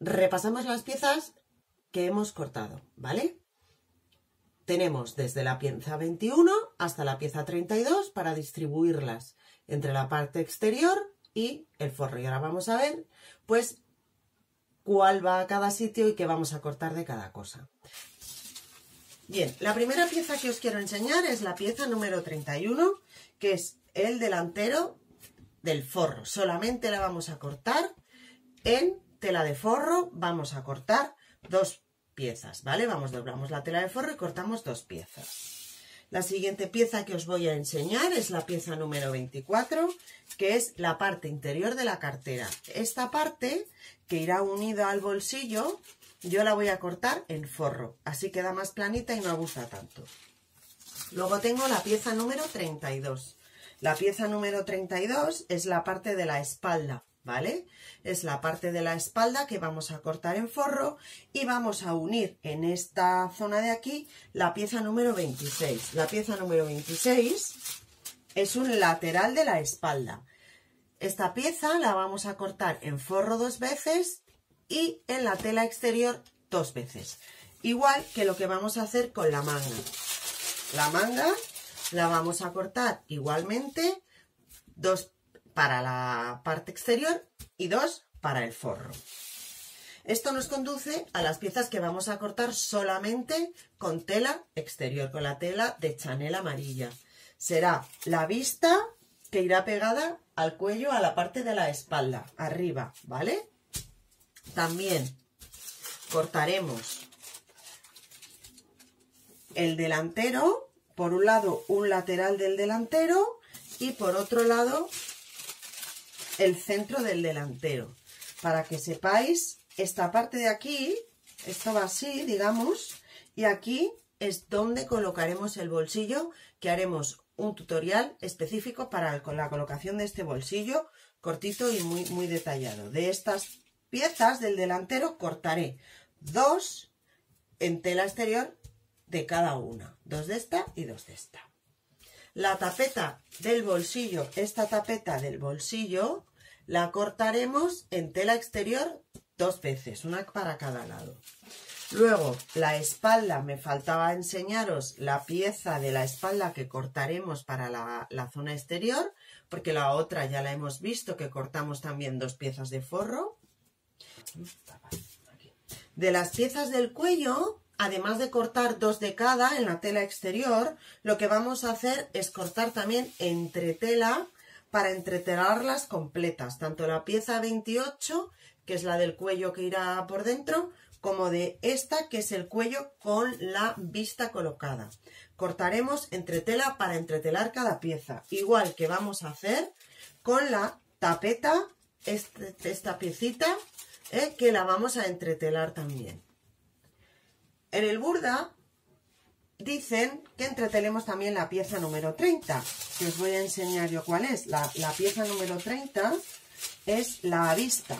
repasamos las piezas que hemos cortado, ¿vale? Tenemos desde la pieza 21 hasta la pieza 32 para distribuirlas entre la parte exterior y el forro. Y ahora vamos a ver, pues, cuál va a cada sitio y qué vamos a cortar de cada cosa. Bien, la primera pieza que os quiero enseñar es la pieza número 31, que es el delantero del forro. Solamente la vamos a cortar en tela de forro vamos a cortar dos piezas, ¿vale? Vamos, doblamos la tela de forro y cortamos dos piezas. La siguiente pieza que os voy a enseñar es la pieza número 24, que es la parte interior de la cartera. Esta parte, que irá unida al bolsillo, yo la voy a cortar en forro, así queda más planita y no abusa tanto. Luego tengo la pieza número 32. La pieza número 32 es la parte de la espalda. ¿vale? Es la parte de la espalda que vamos a cortar en forro y vamos a unir en esta zona de aquí la pieza número 26. La pieza número 26 es un lateral de la espalda. Esta pieza la vamos a cortar en forro dos veces y en la tela exterior dos veces. Igual que lo que vamos a hacer con la manga. La manga la vamos a cortar igualmente dos para la parte exterior y dos para el forro. Esto nos conduce a las piezas que vamos a cortar solamente con tela exterior, con la tela de Chanel amarilla. Será la vista que irá pegada al cuello, a la parte de la espalda, arriba, ¿vale? También cortaremos el delantero, por un lado un lateral del delantero y por otro lado el centro del delantero. Para que sepáis, esta parte de aquí, esto va así, digamos, y aquí es donde colocaremos el bolsillo, que haremos un tutorial específico para la colocación de este bolsillo, cortito y muy, muy detallado. De estas piezas del delantero cortaré dos en tela exterior de cada una, dos de esta y dos de esta la tapeta del bolsillo, esta tapeta del bolsillo, la cortaremos en tela exterior dos veces, una para cada lado. Luego, la espalda, me faltaba enseñaros la pieza de la espalda que cortaremos para la, zona exterior, porque la otra ya la hemos visto que cortamos también dos piezas de forro. De las piezas del cuello además de cortar dos de cada en la tela exterior, lo que vamos a hacer es cortar también entretela para entretelarlas completas, tanto la pieza 28, que es la del cuello que irá por dentro, como de esta, que es el cuello con la vista colocada. Cortaremos entretela para entretelar cada pieza, igual que vamos a hacer con la tapeta, este, esta piecita, eh, que la vamos a entretelar también. En el Burda dicen que entretenemos también la pieza número 30, que os voy a enseñar yo cuál es. La, pieza número 30 es la vista,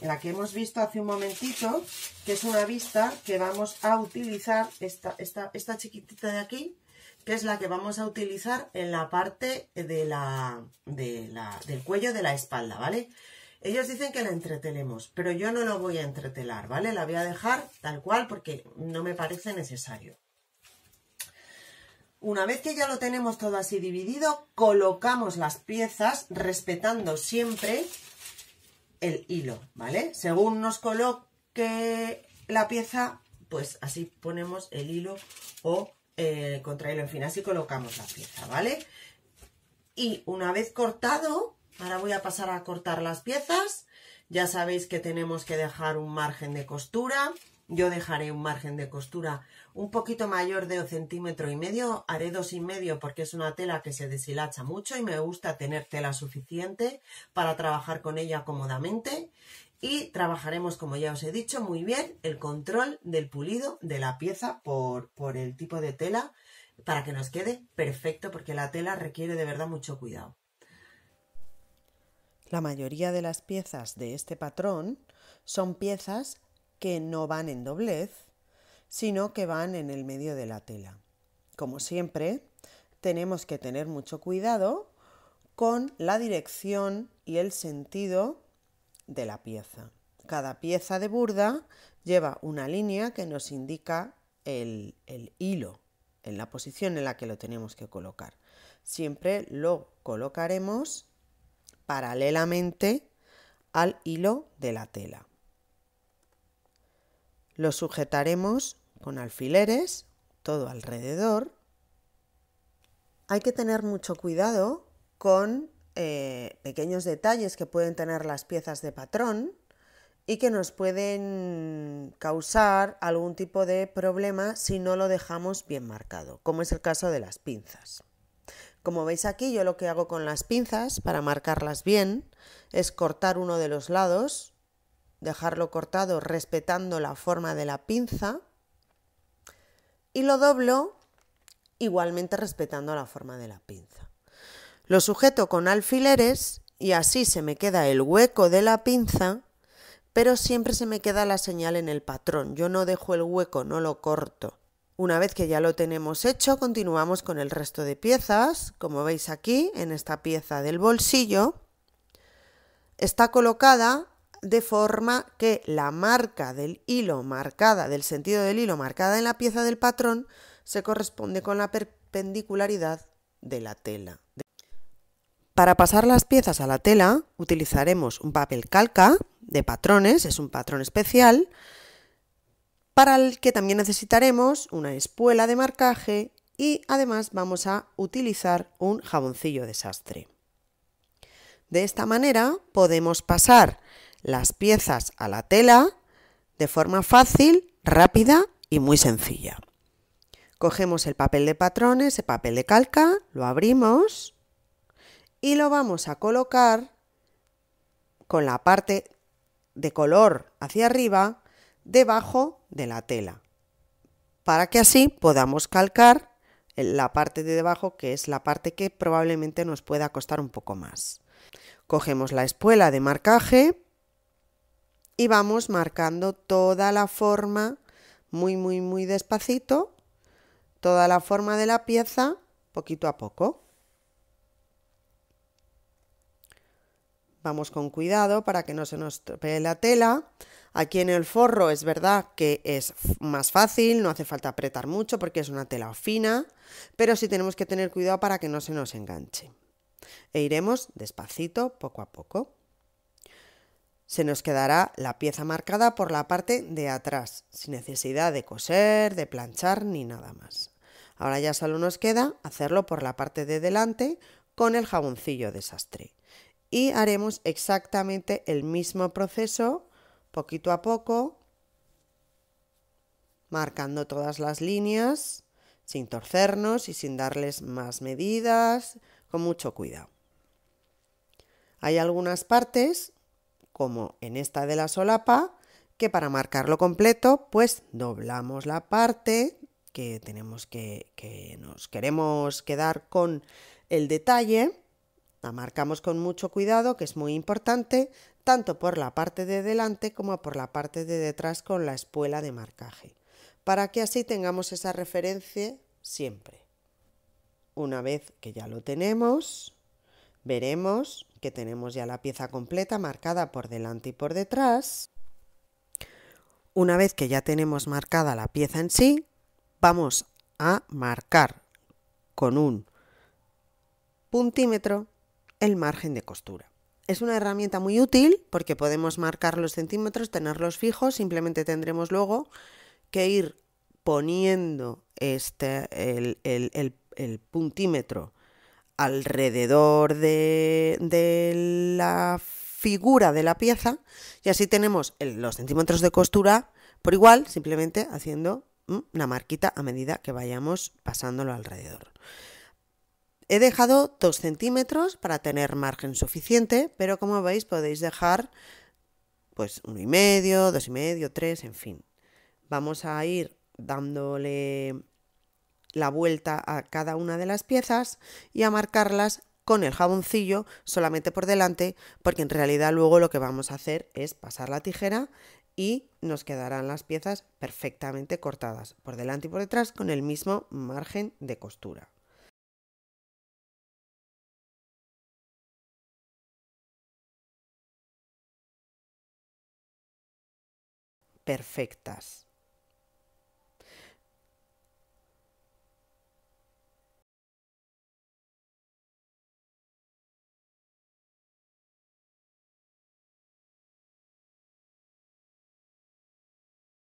la que hemos visto hace un momentito, que es una vista que vamos a utilizar, esta, chiquitita de aquí, que es la que vamos a utilizar en la parte de la, del cuello de la espalda, ¿vale? vale ellos dicen que la entretelemos, pero yo no lo voy a entretelar, ¿vale? La voy a dejar tal cual porque no me parece necesario. Una vez que ya lo tenemos todo así dividido, colocamos las piezas respetando siempre el hilo, ¿vale? Según nos coloque la pieza, pues así ponemos el hilo o eh, contra hilo en fin, así colocamos la pieza, ¿vale? Y una vez cortado, Ahora voy a pasar a cortar las piezas. Ya sabéis que tenemos que dejar un margen de costura. Yo dejaré un margen de costura un poquito mayor de un centímetro y medio. Haré dos y medio porque es una tela que se deshilacha mucho y me gusta tener tela suficiente para trabajar con ella cómodamente. Y trabajaremos, como ya os he dicho, muy bien el control del pulido de la pieza por, por el tipo de tela para que nos quede perfecto porque la tela requiere de verdad mucho cuidado. La mayoría de las piezas de este patrón son piezas que no van en doblez, sino que van en el medio de la tela. Como siempre, tenemos que tener mucho cuidado con la dirección y el sentido de la pieza. Cada pieza de burda lleva una línea que nos indica el, hilo, en la posición en la que lo tenemos que colocar. Siempre lo colocaremos paralelamente al hilo de la tela. Lo sujetaremos con alfileres todo alrededor. Hay que tener mucho cuidado con eh, pequeños detalles que pueden tener las piezas de patrón y que nos pueden causar algún tipo de problema si no lo dejamos bien marcado, como es el caso de las pinzas. Como veis aquí, yo lo que hago con las pinzas para marcarlas bien es cortar uno de los lados, dejarlo cortado respetando la forma de la pinza y lo doblo igualmente respetando la forma de la pinza. Lo sujeto con alfileres y así se me queda el hueco de la pinza, pero siempre se me queda la señal en el patrón. Yo no dejo el hueco, no lo corto. Una vez que ya lo tenemos hecho, continuamos con el resto de piezas. Como veis aquí, en esta pieza del bolsillo, está colocada de forma que la marca del hilo marcada, del sentido del hilo marcada en la pieza del patrón, se corresponde con la perpendicularidad de la tela. Para pasar las piezas a la tela utilizaremos un papel calca de patrones, es un patrón especial, para el que también necesitaremos una espuela de marcaje y además vamos a utilizar un jaboncillo de sastre. De esta manera podemos pasar las piezas a la tela de forma fácil, rápida y muy sencilla. Cogemos el papel de patrones, el papel de calca, lo abrimos y lo vamos a colocar con la parte de color hacia arriba debajo de la tela, para que así podamos calcar la parte de debajo, que es la parte que probablemente nos pueda costar un poco más. Cogemos la espuela de marcaje y vamos marcando toda la forma, muy, muy, muy despacito, toda la forma de la pieza, poquito a poco. Vamos con cuidado para que no se nos tropee la tela. Aquí en el forro es verdad que es más fácil, no hace falta apretar mucho porque es una tela fina, pero sí tenemos que tener cuidado para que no se nos enganche. E iremos despacito, poco a poco. Se nos quedará la pieza marcada por la parte de atrás, sin necesidad de coser, de planchar ni nada más. Ahora ya solo nos queda hacerlo por la parte de delante con el jaboncillo de sastre. Y haremos exactamente el mismo proceso poquito a poco, marcando todas las líneas, sin torcernos y sin darles más medidas, con mucho cuidado. Hay algunas partes, como en esta de la solapa, que para marcarlo completo, pues doblamos la parte que tenemos que, que nos queremos quedar con el detalle, la marcamos con mucho cuidado, que es muy importante, tanto por la parte de delante como por la parte de detrás con la espuela de marcaje, para que así tengamos esa referencia siempre. Una vez que ya lo tenemos, veremos que tenemos ya la pieza completa marcada por delante y por detrás. Una vez que ya tenemos marcada la pieza en sí, vamos a marcar con un puntímetro el margen de costura es una herramienta muy útil porque podemos marcar los centímetros, tenerlos fijos, simplemente tendremos luego que ir poniendo este, el, puntímetro alrededor de, de, la figura de la pieza y así tenemos los centímetros de costura por igual, simplemente haciendo mm, una marquita a medida que vayamos pasándolo alrededor. He dejado 2 centímetros para tener margen suficiente, pero como veis podéis dejar pues uno y medio, dos y medio, tres, en fin. Vamos a ir dándole la vuelta a cada una de las piezas y a marcarlas con el jaboncillo solamente por delante, porque en realidad luego lo que vamos a hacer es pasar la tijera y nos quedarán las piezas perfectamente cortadas por delante y por detrás con el mismo margen de costura. perfectas.